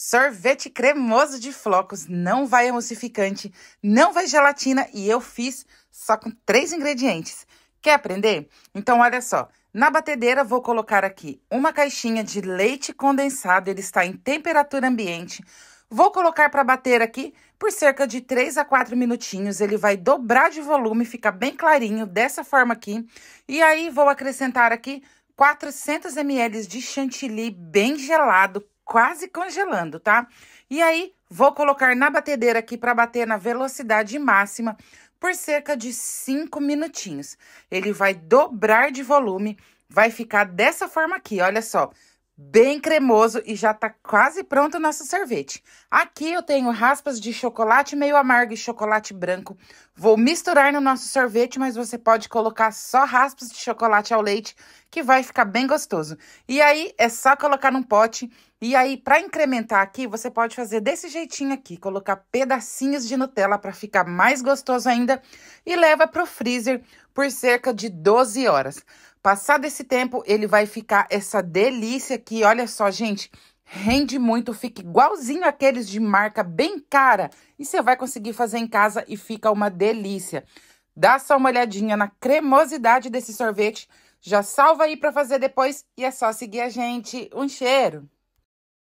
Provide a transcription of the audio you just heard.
Sorvete cremoso de flocos, não vai emulsificante, não vai gelatina e eu fiz só com três ingredientes. Quer aprender? Então olha só, na batedeira vou colocar aqui uma caixinha de leite condensado, ele está em temperatura ambiente. Vou colocar para bater aqui por cerca de 3 a 4 minutinhos, ele vai dobrar de volume, fica bem clarinho, dessa forma aqui. E aí vou acrescentar aqui 400 ml de chantilly bem gelado, quase congelando, tá? E aí, vou colocar na batedeira aqui para bater na velocidade máxima por cerca de 5 minutinhos. Ele vai dobrar de volume, vai ficar dessa forma aqui, olha só bem cremoso e já tá quase pronto o nosso sorvete. Aqui eu tenho raspas de chocolate meio amargo e chocolate branco. Vou misturar no nosso sorvete, mas você pode colocar só raspas de chocolate ao leite, que vai ficar bem gostoso. E aí é só colocar num pote. E aí para incrementar aqui, você pode fazer desse jeitinho aqui, colocar pedacinhos de Nutella para ficar mais gostoso ainda e leva pro freezer por cerca de 12 horas. Passado esse tempo, ele vai ficar essa delícia aqui, olha só, gente, rende muito, fica igualzinho aqueles de marca bem cara e você vai conseguir fazer em casa e fica uma delícia. Dá só uma olhadinha na cremosidade desse sorvete, já salva aí para fazer depois e é só seguir a gente. Um cheiro!